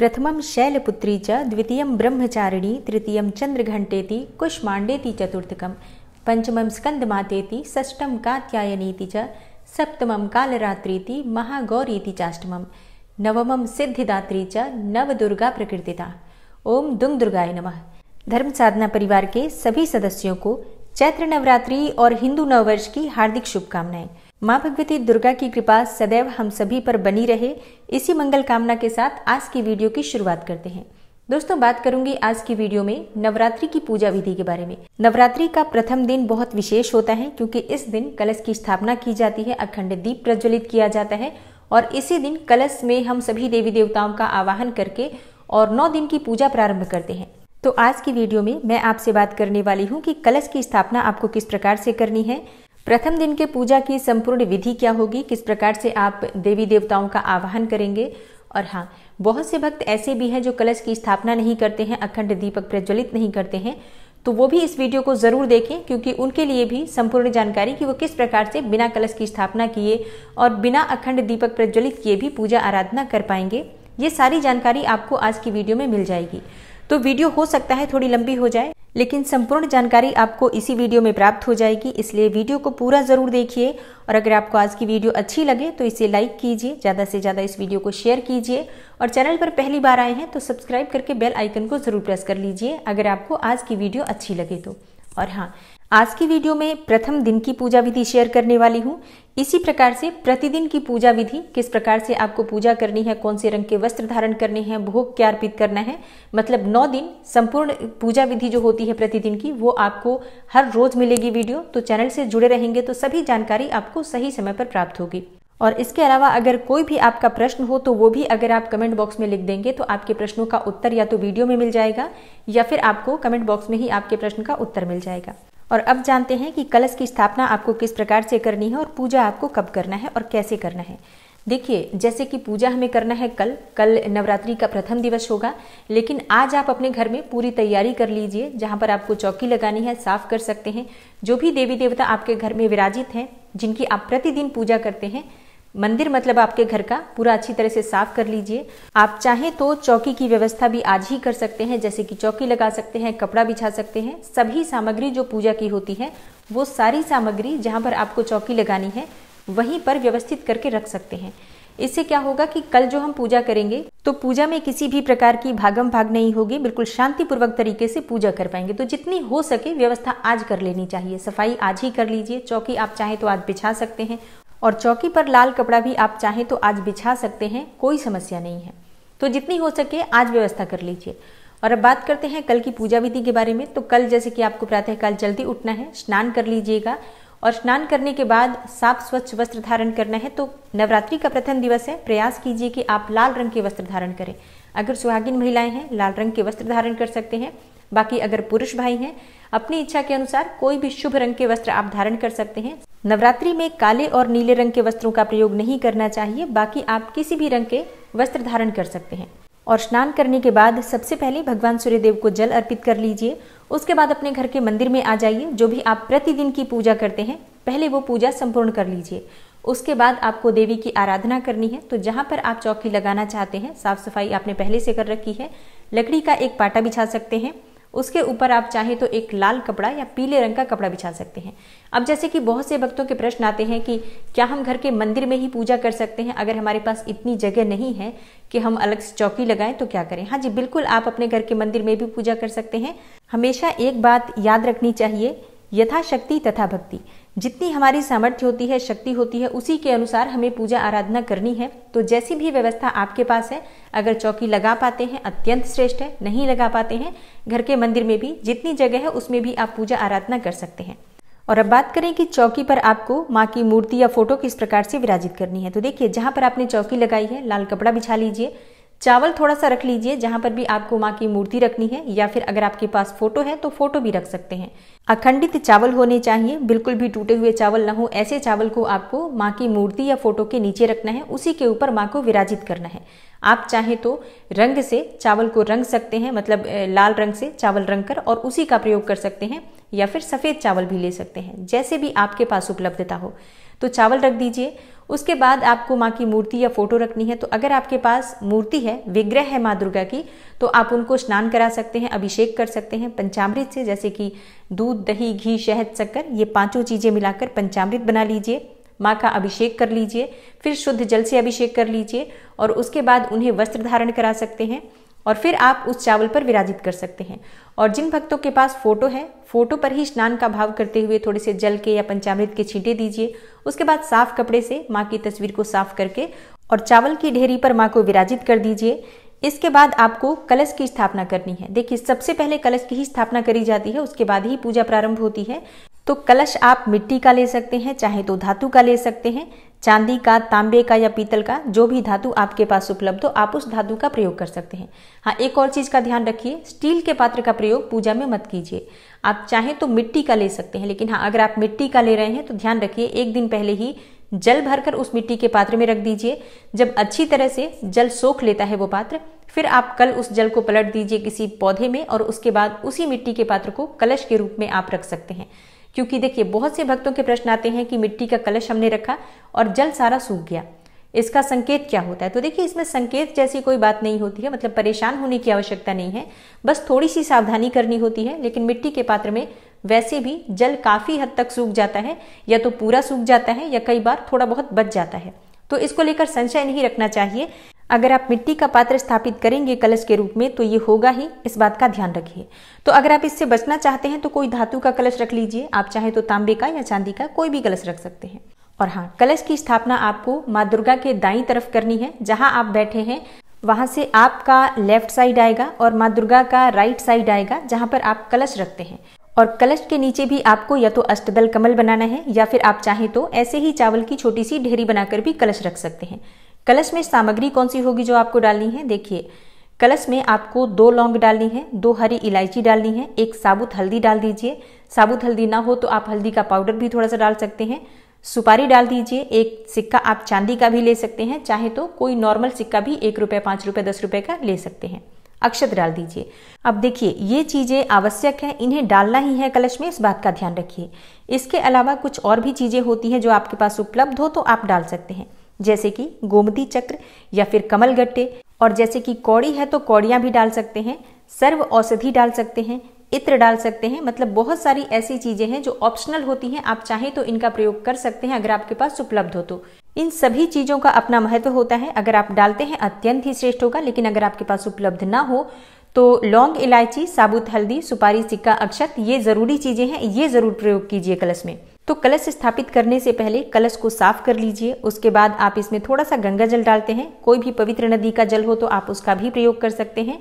प्रथम शैलपुत्री च ब्रह्मचारिणी तृतीय चंद्रघंटेति कुष्माण्डेति चतुर्थक पंचम स्कन्दमातेति ष्ठम कात्यायनीति च सप्तमं कालरात्रीति चाष्टम नवम सिद्धिदात्री च नवदुर्गा प्रकृतिता ओम दुंग दुर्गाय नम धर्म साधना परिवार के सभी सदस्यों को चैत्र नवरात्रि और हिंदू नववर्ष की हार्दिक शुभकामनाएं माँ भगवती दुर्गा की कृपा सदैव हम सभी पर बनी रहे इसी मंगल कामना के साथ आज की वीडियो की शुरुआत करते हैं दोस्तों बात करूंगी आज की वीडियो में नवरात्रि की पूजा विधि के बारे में नवरात्रि का प्रथम दिन बहुत विशेष होता है क्योंकि इस दिन कलश की स्थापना की जाती है अखंड दीप प्रज्वलित किया जाता है और इसी दिन कलश में हम सभी देवी देवताओं का आवाहन करके और नौ दिन की पूजा प्रारंभ करते हैं तो आज की वीडियो में मैं आपसे बात करने वाली हूँ कि कलश की स्थापना आपको किस प्रकार से करनी है प्रथम दिन के पूजा की संपूर्ण विधि क्या होगी किस प्रकार से आप देवी देवताओं का आवाहन करेंगे और हाँ बहुत से भक्त ऐसे भी हैं जो कलश की स्थापना नहीं करते हैं अखंड दीपक प्रज्वलित नहीं करते हैं तो वो भी इस वीडियो को ज़रूर देखें क्योंकि उनके लिए भी संपूर्ण जानकारी कि वो किस प्रकार से बिना कलश की स्थापना किए और बिना अखंड दीपक प्रज्वलित किए भी पूजा आराधना कर पाएंगे ये सारी जानकारी आपको आज की वीडियो में मिल जाएगी तो वीडियो हो सकता है थोड़ी लंबी हो जाए लेकिन संपूर्ण जानकारी आपको इसी वीडियो में प्राप्त हो जाएगी इसलिए वीडियो को पूरा ज़रूर देखिए और अगर आपको आज की वीडियो अच्छी लगे तो इसे लाइक कीजिए ज़्यादा से ज़्यादा इस वीडियो को शेयर कीजिए और चैनल पर पहली बार आए हैं तो सब्सक्राइब करके बेल आइकन को ज़रूर प्रेस कर लीजिए अगर आपको आज की वीडियो अच्छी लगे तो और हाँ आज की वीडियो में प्रथम दिन की पूजा विधि शेयर करने वाली हूँ इसी प्रकार से प्रतिदिन की पूजा विधि किस प्रकार से आपको पूजा करनी है कौन से रंग के वस्त्र धारण करने हैं भोग क्या अर्पित करना है मतलब नौ दिन संपूर्ण पूजा विधि जो होती है प्रतिदिन की वो आपको हर रोज मिलेगी वीडियो तो चैनल से जुड़े रहेंगे तो सभी जानकारी आपको सही समय पर प्राप्त होगी और इसके अलावा अगर कोई भी आपका प्रश्न हो तो वो भी अगर आप कमेंट बॉक्स में लिख देंगे तो आपके प्रश्नों का उत्तर या तो वीडियो में मिल जाएगा या फिर आपको कमेंट बॉक्स में ही आपके प्रश्न का उत्तर मिल जाएगा और अब जानते हैं कि कलश की स्थापना आपको किस प्रकार से करनी है और पूजा आपको कब करना है और कैसे करना है देखिए जैसे कि पूजा हमें करना है कल कल नवरात्रि का प्रथम दिवस होगा लेकिन आज आप अपने घर में पूरी तैयारी कर लीजिए जहाँ पर आपको चौकी लगानी है साफ कर सकते हैं जो भी देवी देवता आपके घर में विराजित हैं जिनकी आप प्रतिदिन पूजा करते हैं मंदिर मतलब आपके घर का पूरा अच्छी तरह से साफ कर लीजिए आप चाहें तो चौकी की व्यवस्था भी आज ही कर सकते हैं जैसे कि चौकी लगा सकते हैं कपड़ा बिछा सकते हैं सभी सामग्री जो पूजा की होती है वो सारी सामग्री जहाँ पर आपको चौकी लगानी है वहीं पर व्यवस्थित करके रख सकते हैं इससे क्या होगा कि कल जो हम पूजा करेंगे तो पूजा में किसी भी प्रकार की भागम भाग नहीं होगी बिल्कुल शांतिपूर्वक तरीके से पूजा कर पाएंगे तो जितनी हो सके व्यवस्था आज कर लेनी चाहिए सफाई आज ही कर लीजिए चौकी आप चाहें तो आज बिछा सकते हैं और चौकी पर लाल कपड़ा भी आप चाहें तो आज बिछा सकते हैं कोई समस्या नहीं है तो जितनी हो सके आज व्यवस्था कर लीजिए और अब बात करते हैं कल की पूजा विधि के बारे में तो कल जैसे कि आपको प्रातःकाल जल्दी उठना है स्नान कर लीजिएगा और स्नान करने के बाद साफ स्वच्छ वस्त्र धारण करना है तो नवरात्रि का प्रथम दिवस है प्रयास कीजिए कि आप लाल रंग के वस्त्र धारण करें अगर सुहागिन महिलाएं हैं लाल रंग के वस्त्र धारण कर सकते हैं बाकी अगर पुरुष भाई हैं अपनी इच्छा के अनुसार कोई भी शुभ रंग के वस्त्र आप धारण कर सकते हैं नवरात्रि में काले और नीले रंग के वस्त्रों का प्रयोग नहीं करना चाहिए बाकी आप किसी भी रंग के वस्त्र धारण कर सकते हैं और स्नान करने के बाद सबसे पहले भगवान सूर्य देव को जल अर्पित कर लीजिए उसके बाद अपने घर के मंदिर में आ जाइए जो भी आप प्रतिदिन की पूजा करते हैं पहले वो पूजा संपूर्ण कर लीजिए उसके बाद आपको देवी की आराधना करनी है तो जहाँ पर आप चौकी लगाना चाहते हैं साफ सफाई आपने पहले से कर रखी है लकड़ी का एक पाटा बिछा सकते हैं उसके ऊपर आप चाहे तो एक लाल कपड़ा या पीले रंग का कपड़ा बिछा सकते हैं अब जैसे कि बहुत से भक्तों के प्रश्न आते हैं कि क्या हम घर के मंदिर में ही पूजा कर सकते हैं अगर हमारे पास इतनी जगह नहीं है कि हम अलग से चौकी लगाएं तो क्या करें हाँ जी बिल्कुल आप अपने घर के मंदिर में भी पूजा कर सकते हैं हमेशा एक बात याद रखनी चाहिए यथाशक्ति तथा भक्ति जितनी हमारी सामर्थ्य होती है शक्ति होती है उसी के अनुसार हमें पूजा आराधना करनी है तो जैसी भी व्यवस्था आपके पास है अगर चौकी लगा पाते हैं अत्यंत श्रेष्ठ है नहीं लगा पाते हैं घर के मंदिर में भी जितनी जगह है उसमें भी आप पूजा आराधना कर सकते हैं और अब बात करें कि चौकी पर आपको माँ की मूर्ति या फोटो किस प्रकार से विराजित करनी है तो देखिए जहाँ पर आपने चौकी लगाई है लाल कपड़ा बिछा लीजिए चावल थोड़ा सा रख लीजिए जहाँ पर भी आपको माँ की मूर्ति रखनी है या फिर अगर आपके पास फोटो है तो फोटो भी रख सकते हैं अखंडित चावल होने चाहिए बिल्कुल भी टूटे हुए चावल ना हो ऐसे चावल को आपको माँ की मूर्ति या फोटो के नीचे रखना है उसी के ऊपर माँ को विराजित करना है आप चाहे तो रंग से चावल को रंग सकते हैं मतलब लाल रंग से चावल रंग कर और उसी का प्रयोग कर सकते हैं या फिर सफ़ेद चावल भी ले सकते हैं जैसे भी आपके पास उपलब्धता हो तो चावल रख दीजिए उसके बाद आपको माँ की मूर्ति या फोटो रखनी है तो अगर आपके पास मूर्ति है विग्रह है माँ दुर्गा की तो आप उनको स्नान करा सकते हैं अभिषेक कर सकते हैं पंचामृत से जैसे कि दूध दही घी शहद शक्कर ये पांचों चीज़ें मिलाकर पंचामृत बना लीजिए माँ का अभिषेक कर लीजिए फिर शुद्ध जल से अभिषेक कर लीजिए और उसके बाद उन्हें वस्त्र धारण करा सकते हैं और फिर आप उस चावल पर विराजित कर सकते हैं और जिन भक्तों के पास फोटो है फोटो पर ही स्नान का भाव करते हुए थोड़े से जल के या पंचामृत के छींटे दीजिए उसके बाद साफ कपड़े से माँ की तस्वीर को साफ करके और चावल की ढेरी पर माँ को विराजित कर दीजिए इसके बाद आपको कलश की स्थापना करनी है देखिए सबसे पहले कलश की ही स्थापना करी जाती है उसके बाद ही पूजा प्रारंभ होती है तो कलश आप मिट्टी का ले सकते हैं चाहे तो धातु का ले सकते हैं चांदी का तांबे का या पीतल का जो भी धातु आपके पास उपलब्ध हो आप उस धातु का प्रयोग कर सकते हैं हाँ एक और चीज़ का ध्यान रखिए स्टील के पात्र का प्रयोग पूजा में मत कीजिए आप चाहें तो मिट्टी का ले सकते हैं लेकिन हाँ अगर आप मिट्टी का ले रहे हैं तो ध्यान रखिए एक दिन पहले ही जल भरकर उस मिट्टी के पात्र में रख दीजिए जब अच्छी तरह से जल सोख लेता है वो पात्र फिर आप कल उस जल को पलट दीजिए किसी पौधे में और उसके बाद उसी मिट्टी के पात्र को कलश के रूप में आप रख सकते हैं क्योंकि देखिए बहुत से भक्तों के प्रश्न आते हैं कि मिट्टी का कलश हमने रखा और जल सारा सूख गया इसका संकेत क्या होता है तो देखिए इसमें संकेत जैसी कोई बात नहीं होती है मतलब परेशान होने की आवश्यकता नहीं है बस थोड़ी सी सावधानी करनी होती है लेकिन मिट्टी के पात्र में वैसे भी जल काफ़ी हद तक सूख जाता है या तो पूरा सूख जाता है या कई बार थोड़ा बहुत बच जाता है तो इसको लेकर संशय नहीं रखना चाहिए अगर आप मिट्टी का पात्र स्थापित करेंगे कलश के रूप में तो ये होगा ही इस बात का ध्यान रखिए तो अगर आप इससे बचना चाहते हैं तो कोई धातु का कलश रख लीजिए आप चाहे तो तांबे का या चांदी का कोई भी कलश रख सकते हैं और हाँ कलश की स्थापना आपको माँ दुर्गा के दाई तरफ करनी है जहाँ आप बैठे हैं वहां से आपका लेफ्ट साइड आएगा और माँ दुर्गा का राइट साइड आएगा जहाँ पर आप कलश रखते हैं और कलश के नीचे भी आपको या तो अष्टदल कमल बनाना है या फिर आप चाहें तो ऐसे ही चावल की छोटी सी ढेरी बनाकर भी कलश रख सकते हैं कलश में सामग्री कौन सी होगी जो आपको डालनी है देखिए कलश में आपको दो लौंग डालनी है दो हरी इलायची डालनी है एक साबुत हल्दी डाल दीजिए साबुत हल्दी ना हो तो आप हल्दी का पाउडर भी थोड़ा सा डाल सकते हैं सुपारी डाल दीजिए एक सिक्का आप चांदी का भी ले सकते हैं चाहे तो कोई नॉर्मल सिक्का भी एक रुपये पाँच रुपये दस रुपये का ले सकते हैं अक्षत डाल दीजिए अब देखिए ये चीज़ें आवश्यक हैं इन्हें डालना ही है कलश में इस बात का ध्यान रखिए इसके अलावा कुछ और भी चीज़ें होती हैं जो आपके पास उपलब्ध हो तो आप डाल सकते हैं जैसे कि गोमती चक्र या फिर कमल गट्टे और जैसे कि कौड़ी है तो कौड़ियाँ भी डाल सकते हैं सर्व औषधि डाल सकते हैं इत्र डाल सकते हैं मतलब बहुत सारी ऐसी चीज़ें हैं जो ऑप्शनल होती हैं आप चाहें तो इनका प्रयोग कर सकते हैं अगर आपके पास उपलब्ध हो तो इन सभी चीज़ों का अपना महत्व होता है अगर आप डालते हैं अत्यंत ही श्रेष्ठ होगा लेकिन अगर आपके पास उपलब्ध ना हो तो लौंग इलायची साबुत हल्दी सुपारी सिक्का अक्षत ये ज़रूरी चीज़ें हैं ये ज़रूर प्रयोग कीजिए कलश में तो कलश स्थापित करने से पहले कलश को साफ कर लीजिए उसके बाद आप इसमें थोड़ा सा गंगा जल डालते हैं कोई भी पवित्र नदी का जल हो तो आप उसका भी प्रयोग कर सकते हैं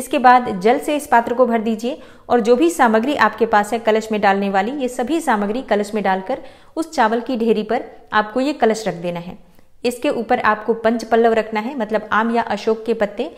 इसके बाद जल से इस पात्र को भर दीजिए और जो भी सामग्री आपके पास है कलश में डालने वाली ये सभी सामग्री कलश में डालकर उस चावल की ढेरी पर आपको ये कलश रख देना है इसके ऊपर आपको पंच पल्लव रखना है मतलब आम या अशोक के पत्ते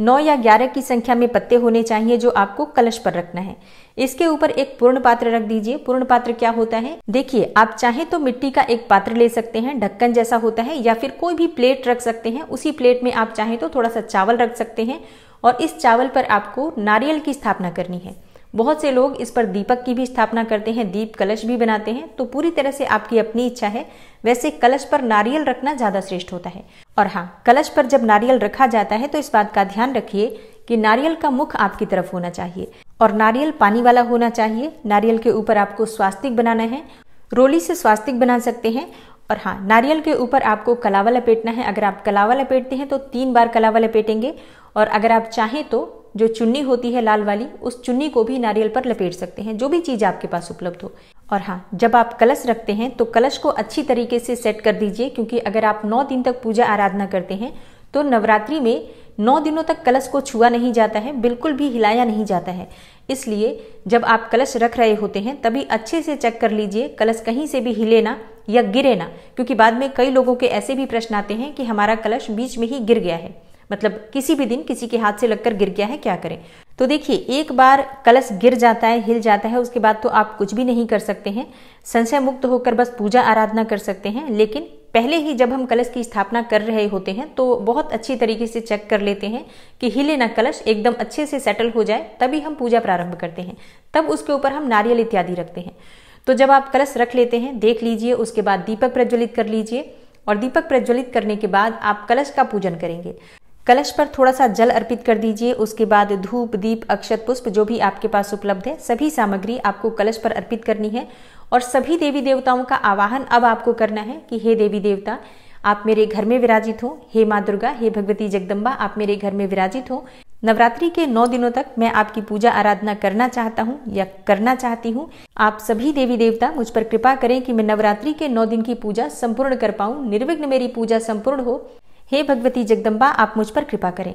नौ या ग्यारह की संख्या में पत्ते होने चाहिए जो आपको कलश पर रखना है इसके ऊपर एक पूर्ण पात्र रख दीजिए पूर्ण पात्र क्या होता है देखिए आप चाहे तो मिट्टी का एक पात्र ले सकते हैं ढक्कन जैसा होता है या फिर कोई भी प्लेट रख सकते हैं उसी प्लेट में आप चाहे तो थोड़ा सा चावल रख सकते हैं और इस चावल पर आपको नारियल की स्थापना करनी है बहुत से लोग इस पर दीपक की भी स्थापना करते हैं दीप कलश भी बनाते हैं तो पूरी तरह से आपकी अपनी इच्छा है वैसे कलश पर नारियल रखना ज़्यादा श्रेष्ठ होता है और हाँ कलश पर जब नारियल रखा जाता है तो इस बात का ध्यान रखिए कि नारियल का मुख आपकी तरफ होना चाहिए और नारियल पानी वाला होना चाहिए नारियल के ऊपर आपको स्वास्तिक बनाना है रोली से स्वास्तिक बना सकते हैं और हाँ नारियल के ऊपर आपको कलावा लपेटना है अगर आप कलावा लपेटते हैं तो तीन बार कलावा लपेटेंगे और अगर आप चाहें तो जो चुन्नी होती है लाल वाली उस चुन्नी को भी नारियल पर लपेट सकते हैं जो भी चीज़ आपके पास उपलब्ध हो और हाँ जब आप कलश रखते हैं तो कलश को अच्छी तरीके से सेट कर दीजिए क्योंकि अगर आप नौ दिन तक पूजा आराधना करते हैं तो नवरात्रि में नौ दिनों तक कलश को छुआ नहीं जाता है बिल्कुल भी हिलाया नहीं जाता है इसलिए जब आप कलश रख रहे होते हैं तभी अच्छे से चेक कर लीजिए कलश कहीं से भी हिले ना या गिरे ना क्योंकि बाद में कई लोगों के ऐसे भी प्रश्न आते हैं कि हमारा कलश बीच में ही गिर गया है मतलब किसी भी दिन किसी के हाथ से लगकर गिर गया है क्या करें तो देखिए एक बार कलश गिर जाता है हिल जाता है उसके बाद तो आप कुछ भी नहीं कर सकते हैं संशय मुक्त होकर बस पूजा आराधना कर सकते हैं लेकिन पहले ही जब हम कलश की स्थापना कर रहे होते हैं तो बहुत अच्छी तरीके से चेक कर लेते हैं कि हिले ना कलश एकदम अच्छे से सेटल हो जाए तभी हम पूजा प्रारंभ करते हैं तब उसके ऊपर हम नारियल इत्यादि रखते हैं तो जब आप कलश रख लेते हैं देख लीजिए उसके बाद दीपक प्रज्वलित कर लीजिए और दीपक प्रज्वलित करने के बाद आप कलश का पूजन करेंगे कलश पर थोड़ा सा जल अर्पित कर दीजिए उसके बाद धूप दीप अक्षत पुष्प जो भी आपके पास उपलब्ध है सभी सामग्री आपको कलश पर अर्पित करनी है और सभी देवी देवताओं का आवाहन अब आपको करना है कि हे देवी देवता आप मेरे घर में विराजित हो हे माँ दुर्गा हे भगवती जगदम्बा आप मेरे घर में विराजित हो नवरात्रि के नौ दिनों तक मैं आपकी पूजा आराधना करना चाहता हूँ या करना चाहती हूँ आप सभी देवी देवता मुझ पर कृपा करें कि मैं नवरात्रि के नौ दिन की पूजा संपूर्ण कर पाऊँ निर्विघ्न मेरी पूजा संपूर्ण हो हे भगवती जगदम्बा आप मुझ पर कृपा करें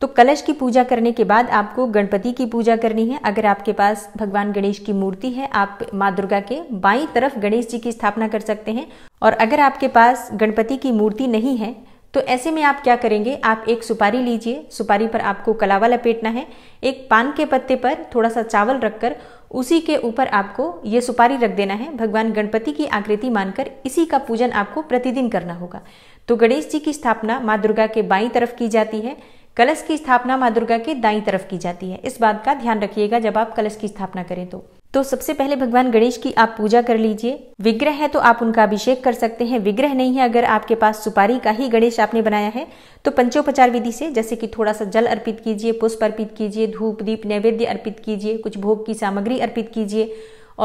तो कलश की पूजा करने के बाद आपको गणपति की पूजा करनी है अगर आपके पास भगवान गणेश की मूर्ति है आप माँ दुर्गा के बाई तरफ गणेश जी की स्थापना कर सकते हैं और अगर आपके पास गणपति की मूर्ति नहीं है तो ऐसे में आप क्या करेंगे आप एक सुपारी लीजिए सुपारी पर आपको कलावा लपेटना है एक पान के पत्ते पर थोड़ा सा चावल रखकर उसी के ऊपर आपको ये सुपारी रख देना है भगवान गणपति की आकृति मानकर इसी का पूजन आपको प्रतिदिन करना होगा तो गणेश जी की स्थापना माँ दुर्गा के बाई तरफ की जाती है कलश की स्थापना माँ दुर्गा के दाई तरफ की जाती है इस बात का ध्यान रखिएगा जब आप कलश की स्थापना करें तो तो सबसे पहले भगवान गणेश की आप पूजा कर लीजिए विग्रह है तो आप उनका अभिषेक कर सकते हैं विग्रह नहीं है अगर आपके पास सुपारी का ही गणेश आपने बनाया है तो पंचोपचार विधि से जैसे कि थोड़ा सा जल अर्पित कीजिए पुष्प अर्पित कीजिए धूप दीप नैवेद्य अर्पित कीजिए कुछ भोग की सामग्री अर्पित कीजिए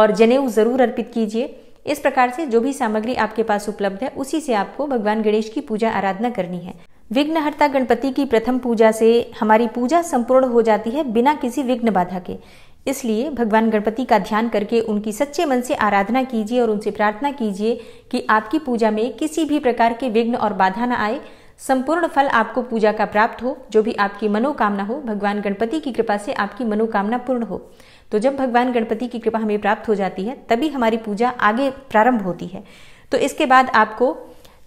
और जनेऊ जरूर अर्पित कीजिए इस प्रकार से जो भी सामग्री आपके पास उपलब्ध है उसी से आपको भगवान गणेश की पूजा आराधना करनी है विघ्नहर्ता गणपति की प्रथम पूजा से हमारी पूजा संपूर्ण हो जाती है बिना किसी विघ्न बाधा के इसलिए भगवान गणपति का ध्यान करके उनकी सच्चे मन से आराधना कीजिए और उनसे प्रार्थना कीजिए कि आपकी पूजा में किसी भी प्रकार के विघ्न और बाधा न आए संपूर्ण फल आपको पूजा का प्राप्त हो जो भी आपकी मनोकामना हो भगवान गणपति की कृपा से आपकी मनोकामना पूर्ण हो तो जब भगवान गणपति की कृपा हमें प्राप्त हो जाती है तभी हमारी पूजा आगे प्रारंभ होती है तो इसके बाद आपको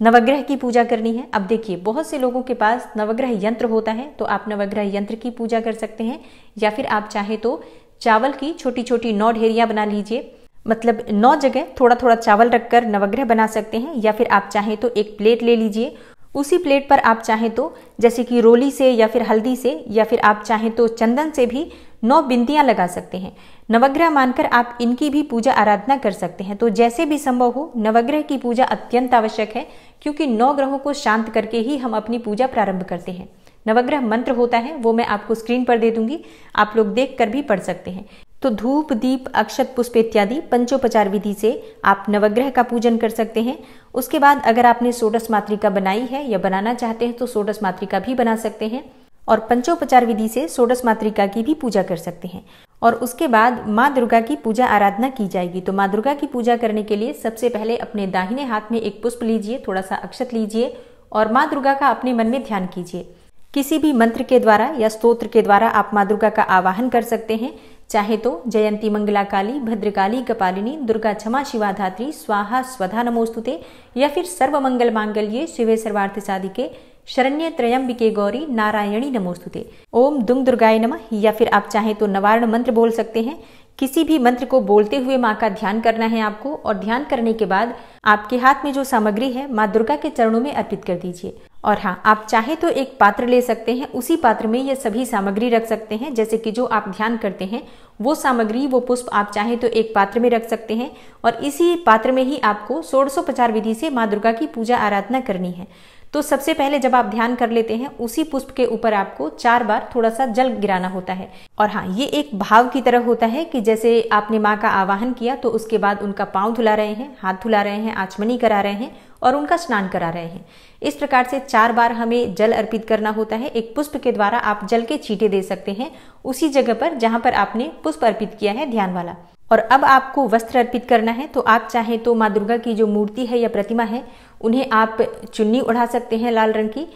नवग्रह की पूजा करनी है अब देखिए बहुत से लोगों के पास नवग्रह यंत्र होता है तो आप नवग्रह यंत्र की पूजा कर सकते हैं या फिर आप चाहे तो चावल की छोटी छोटी नौ ढेरिया बना लीजिए मतलब नौ जगह थोड़ा थोड़ा चावल रखकर नवग्रह बना सकते हैं या फिर आप चाहें तो एक प्लेट ले लीजिए उसी प्लेट पर आप चाहें तो जैसे कि रोली से या फिर हल्दी से या फिर आप चाहें तो चंदन से भी नौ बिंदियां लगा सकते हैं नवग्रह मानकर आप इनकी भी पूजा आराधना कर सकते हैं तो जैसे भी संभव हो नवग्रह की पूजा अत्यंत आवश्यक है क्योंकि नौ ग्रहों को शांत करके ही हम अपनी पूजा प्रारंभ करते हैं नवग्रह मंत्र होता है वो मैं आपको स्क्रीन पर दे दूंगी आप लोग देख कर भी पढ़ सकते हैं तो धूप दीप अक्षत पुष्प इत्यादि पंचोपचार विधि से आप नवग्रह का पूजन कर सकते हैं उसके बाद अगर आपने सोडस मातृका बनाई है या बनाना चाहते हैं तो सोडस मातृका भी बना सकते हैं और पंचोपचार विधि से सोडस मातृका की भी पूजा कर सकते हैं और उसके बाद माँ दुर्गा की पूजा आराधना की जाएगी तो माँ दुर्गा की पूजा करने के लिए सबसे पहले अपने दाहिने हाथ में एक पुष्प लीजिए थोड़ा सा अक्षत लीजिए और माँ दुर्गा का अपने मन में ध्यान कीजिए किसी भी मंत्र के द्वारा या स्तोत्र के द्वारा आप माँ दुर्गा का आवाहन कर सकते हैं चाहे तो जयंती मंगला काली भद्रकाली कपालिनी दुर्गा क्षमा शिवाधात्री स्वाहा स्वधा नमोस्तुते या फिर सर्व मंगल मांगल्ये शिवे सर्वार्थ के शरण्य त्रयंबिके गौरी नारायणी नमोस्तुते ओम दुम दुर्गाय नम या फिर आप चाहें तो नवारण मंत्र बोल सकते हैं किसी भी मंत्र को बोलते हुए माँ का ध्यान करना है आपको और ध्यान करने के बाद आपके हाथ में जो सामग्री है माँ दुर्गा के चरणों में अर्पित कर दीजिए और हाँ आप चाहे तो एक पात्र ले सकते हैं उसी पात्र में ये सभी सामग्री रख सकते हैं जैसे कि जो आप ध्यान करते हैं वो सामग्री वो पुष्प आप चाहे तो एक पात्र में रख सकते हैं और इसी पात्र में ही आपको सोलह विधि से माँ दुर्गा की पूजा आराधना करनी है तो सबसे पहले जब आप ध्यान कर लेते हैं उसी पुष्प के ऊपर आपको चार बार थोड़ा सा जल गिराना होता है और हाँ ये एक भाव की तरह होता है कि जैसे आपने माँ का आवाहन किया तो उसके बाद उनका पाँव धुला रहे हैं हाथ धुला रहे हैं आचमनी करा रहे हैं और उनका स्नान करा रहे हैं इस प्रकार से चार बार हमें जल अर्पित करना होता है एक पुष्प के द्वारा आप जल के छींटे दे सकते हैं उसी जगह पर जहाँ पर आपने पुष्प अर्पित किया है ध्यान वाला और अब आपको वस्त्र अर्पित करना है तो आप चाहें तो माँ दुर्गा की जो मूर्ति है या प्रतिमा है उन्हें आप चुन्नी उड़ा सकते हैं लाल रंग की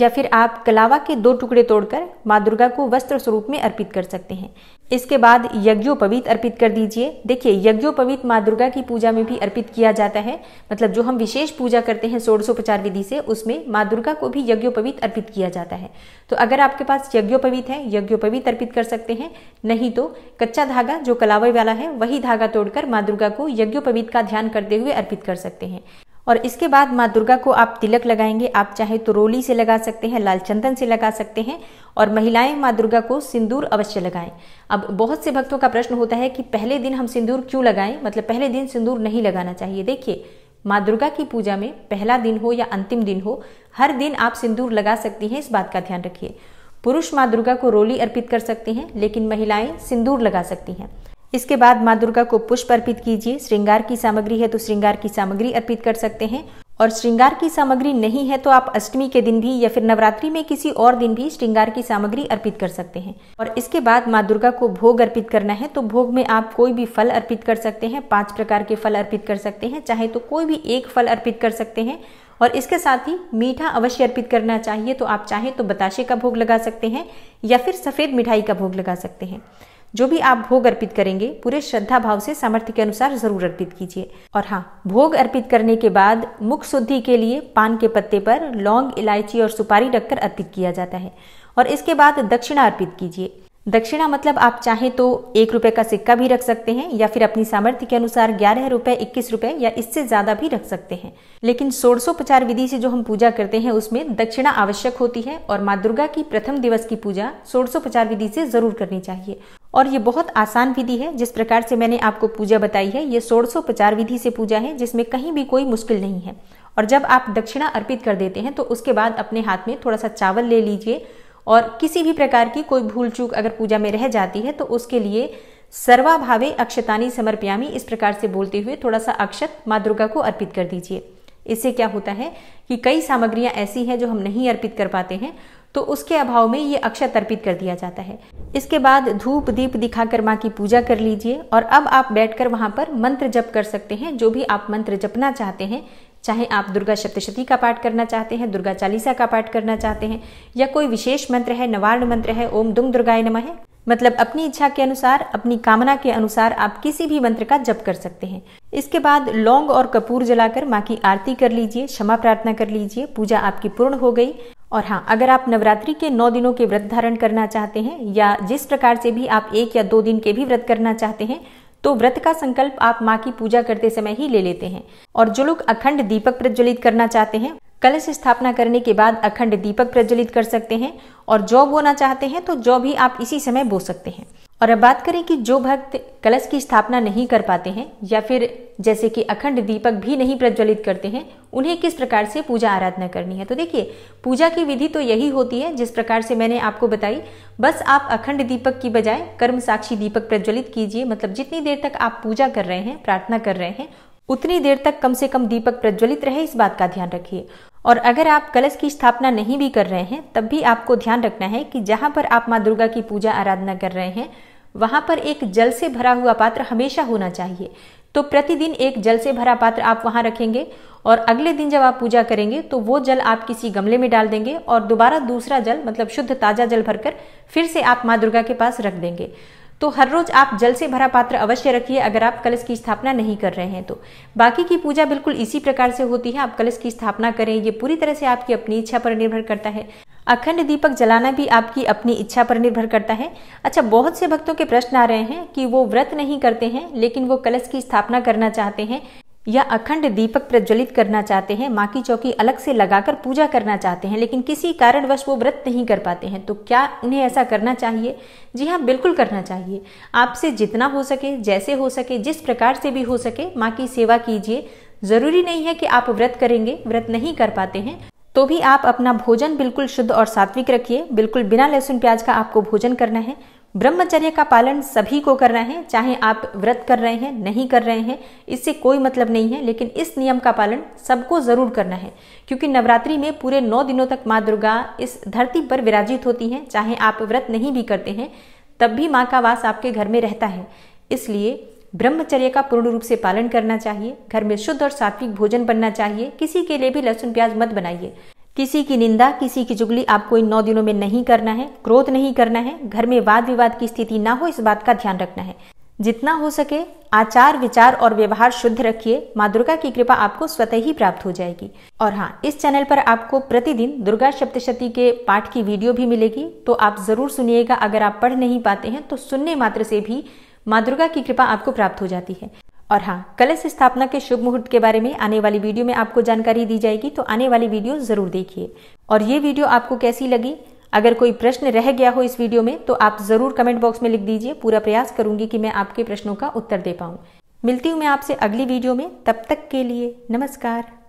या फिर आप कलावा के दो टुकड़े तोड़कर माँ दुर्गा को वस्त्र स्वरूप में अर्पित कर सकते हैं इसके बाद यज्ञोपवीत अर्पित कर दीजिए देखिए यज्ञोपवीत माँ दुर्गा की पूजा में भी अर्पित किया जाता है मतलब जो हम विशेष पूजा करते हैं पचार विधि से उसमें माँ दुर्गा को भी यज्ञोपवीत अर्पित किया जाता है तो अगर आपके पास यज्ञोपवीत है यज्ञोपवीत अर्पित कर सकते हैं नहीं तो कच्चा धागा जो कलावे वाला है वही धागा तोड़कर माँ दुर्गा को यज्ञोपवीत का ध्यान करते हुए अर्पित कर सकते हैं और इसके बाद माँ दुर्गा को आप तिलक लगाएंगे आप चाहे तो रोली से लगा सकते हैं लाल चंदन से लगा सकते हैं और महिलाएं माँ दुर्गा को सिंदूर अवश्य लगाएं अब बहुत से भक्तों का प्रश्न होता है कि पहले दिन हम सिंदूर क्यों लगाएं मतलब पहले दिन सिंदूर नहीं लगाना चाहिए देखिए माँ दुर्गा की पूजा में पहला दिन हो या अंतिम दिन हो हर दिन आप सिंदूर लगा सकती हैं इस बात का ध्यान रखिए पुरुष माँ दुर्गा को रोली अर्पित कर सकते हैं लेकिन महिलाएं सिंदूर लगा सकती हैं इसके बाद माँ दुर्गा को पुष्प अर्पित कीजिए श्रृंगार की सामग्री है तो श्रृंगार की सामग्री अर्पित कर सकते हैं और श्रृंगार की सामग्री नहीं है तो आप अष्टमी के दिन भी या फिर नवरात्रि में किसी और दिन भी श्रृंगार की सामग्री अर्पित कर सकते हैं और इसके बाद माँ दुर्गा को भोग अर्पित करना है तो भोग में आप कोई भी फल अर्पित कर सकते हैं पांच प्रकार के फल अर्पित कर सकते हैं चाहे तो कोई भी एक फल अर्पित कर सकते हैं और इसके साथ ही मीठा अवश्य अर्पित करना चाहिए तो आप चाहे तो बताशे का भोग लगा सकते हैं या फिर सफ़ेद मिठाई का भोग लगा सकते हैं जो भी आप भोग अर्पित करेंगे पूरे श्रद्धा भाव से सामर्थ्य के अनुसार जरूर अर्पित कीजिए और हाँ भोग अर्पित करने के बाद मुख शुद्धि के लिए पान के पत्ते पर लौंग इलायची और सुपारी रखकर अर्पित किया जाता है और इसके बाद दक्षिणा अर्पित कीजिए दक्षिणा मतलब आप चाहे तो एक रुपए का सिक्का भी रख सकते हैं या फिर अपनी सामर्थ्य के अनुसार ग्यारह रुपए इक्कीस रुपए या इससे ज्यादा भी रख सकते हैं लेकिन सोड़सोपचार विधि से जो हम पूजा करते हैं उसमें दक्षिणा आवश्यक होती है और माँ दुर्गा की प्रथम दिवस की पूजा सोड़सोपचार विधि से जरूर करनी चाहिए और ये बहुत आसान विधि है जिस प्रकार से मैंने आपको पूजा बताई है ये सोलह विधि से पूजा है जिसमें कहीं भी कोई मुश्किल नहीं है और जब आप दक्षिणा अर्पित कर देते हैं तो उसके बाद अपने हाथ में थोड़ा सा चावल ले लीजिए और किसी भी प्रकार की कोई भूल चूक अगर पूजा में रह जाती है तो उसके लिए सर्वाभावे अक्षतानी समर्पयामी इस प्रकार से बोलते हुए थोड़ा सा अक्षत माँ दुर्गा को अर्पित कर दीजिए इससे क्या होता है कि कई सामग्रियाँ ऐसी हैं जो हम नहीं अर्पित कर पाते हैं तो उसके अभाव में ये अक्षत अर्पित कर दिया जाता है इसके बाद धूप दीप दिखाकर माँ की पूजा कर लीजिए और अब आप बैठकर वहाँ पर मंत्र जप कर सकते हैं जो भी आप मंत्र जपना चाहते हैं चाहे आप दुर्गा सप्तशती का पाठ करना चाहते हैं दुर्गा चालीसा का पाठ करना चाहते हैं या कोई विशेष मंत्र है नवार्ण मंत्र है ओम दुम दुर्गाय नम है मतलब अपनी इच्छा के अनुसार अपनी कामना के अनुसार आप किसी भी मंत्र का जप कर सकते हैं इसके बाद लौंग और कपूर जलाकर माँ की आरती कर लीजिए क्षमा प्रार्थना कर लीजिए पूजा आपकी पूर्ण हो गई और हाँ अगर आप नवरात्रि के नौ दिनों के व्रत धारण करना चाहते हैं या जिस प्रकार से भी आप एक या दो दिन के भी व्रत करना चाहते हैं तो व्रत का संकल्प आप माँ की पूजा करते समय ही ले लेते हैं और जो लोग अखंड दीपक प्रज्वलित करना चाहते हैं कलश स्थापना करने के बाद अखंड दीपक प्रज्वलित कर सकते हैं और जौ बोना चाहते हैं तो जौ भी आप इसी समय बो सकते हैं और अब बात करें कि जो भक्त कलश की स्थापना नहीं कर पाते हैं या फिर जैसे कि अखंड दीपक भी नहीं प्रज्वलित करते हैं उन्हें किस प्रकार से पूजा आराधना करनी है तो देखिए पूजा की विधि तो यही होती है जिस प्रकार से मैंने आपको बताई बस आप अखंड दीपक की बजाय कर्म साक्षी दीपक प्रज्वलित कीजिए मतलब जितनी देर तक आप पूजा कर रहे हैं प्रार्थना कर रहे हैं उतनी देर तक कम से कम दीपक प्रज्वलित रहे इस बात का ध्यान रखिए और अगर आप कलश की स्थापना नहीं भी कर रहे हैं तब भी आपको ध्यान रखना है कि जहाँ पर आप माँ दुर्गा की पूजा आराधना कर रहे हैं वहाँ पर एक जल से भरा हुआ पात्र हमेशा होना चाहिए तो प्रतिदिन एक जल से भरा पात्र आप वहाँ रखेंगे और अगले दिन जब आप पूजा करेंगे तो वो जल आप किसी गमले में डाल देंगे और दोबारा दूसरा जल मतलब शुद्ध ताज़ा जल भरकर फिर से आप माँ दुर्गा के पास रख देंगे तो हर रोज आप जल से भरा पात्र अवश्य रखिए अगर आप कलश की स्थापना नहीं कर रहे हैं तो बाकी की पूजा बिल्कुल इसी प्रकार से होती है आप कलश की स्थापना करें ये पूरी तरह से आपकी अपनी इच्छा पर निर्भर करता है अखंड दीपक जलाना भी आपकी अपनी इच्छा पर निर्भर करता है अच्छा बहुत से भक्तों के प्रश्न आ रहे हैं कि वो व्रत नहीं करते हैं लेकिन वो कलश की स्थापना करना चाहते हैं या अखंड दीपक प्रज्वलित करना चाहते हैं माँ की चौकी अलग से लगाकर पूजा करना चाहते हैं लेकिन किसी कारणवश वो व्रत नहीं कर पाते हैं तो क्या उन्हें ऐसा करना चाहिए जी हाँ बिल्कुल करना चाहिए आपसे जितना हो सके जैसे हो सके जिस प्रकार से भी हो सके माँ की सेवा कीजिए ज़रूरी नहीं है कि आप व्रत करेंगे व्रत नहीं कर पाते हैं तो भी आप अपना भोजन बिल्कुल शुद्ध और सात्विक रखिए बिल्कुल बिना लहसुन प्याज का आपको भोजन करना है ब्रह्मचर्य का पालन सभी को करना है चाहे आप व्रत कर रहे हैं नहीं कर रहे हैं इससे कोई मतलब नहीं है लेकिन इस नियम का पालन सबको जरूर करना है क्योंकि नवरात्रि में पूरे नौ दिनों तक माँ दुर्गा इस धरती पर विराजित होती हैं चाहे आप व्रत नहीं भी करते हैं तब भी माँ का वास आपके घर में रहता है इसलिए ब्रह्मचर्य का पूर्ण रूप से पालन करना चाहिए घर में शुद्ध और सात्विक भोजन बनना चाहिए किसी के लिए भी लहसुन प्याज मत बनाइए किसी की निंदा किसी की जुगली आपको इन नौ दिनों में नहीं करना है क्रोध नहीं करना है घर में वाद विवाद की स्थिति ना हो इस बात का ध्यान रखना है जितना हो सके आचार विचार और व्यवहार शुद्ध रखिए माँ दुर्गा की कृपा आपको स्वतः ही प्राप्त हो जाएगी और हाँ इस चैनल पर आपको प्रतिदिन दुर्गा सप्तशती के पाठ की वीडियो भी मिलेगी तो आप जरूर सुनिएगा अगर आप पढ़ नहीं पाते हैं तो सुनने मात्र से भी माँ दुर्गा की कृपा आपको प्राप्त हो जाती है और हाँ कलश स्थापना के शुभ मुहूर्त के बारे में आने वाली वीडियो में आपको जानकारी दी जाएगी तो आने वाली वीडियो जरूर देखिए और ये वीडियो आपको कैसी लगी अगर कोई प्रश्न रह गया हो इस वीडियो में तो आप जरूर कमेंट बॉक्स में लिख दीजिए पूरा प्रयास करूंगी कि मैं आपके प्रश्नों का उत्तर दे पाऊँ मिलती हूँ मैं आपसे अगली वीडियो में तब तक के लिए नमस्कार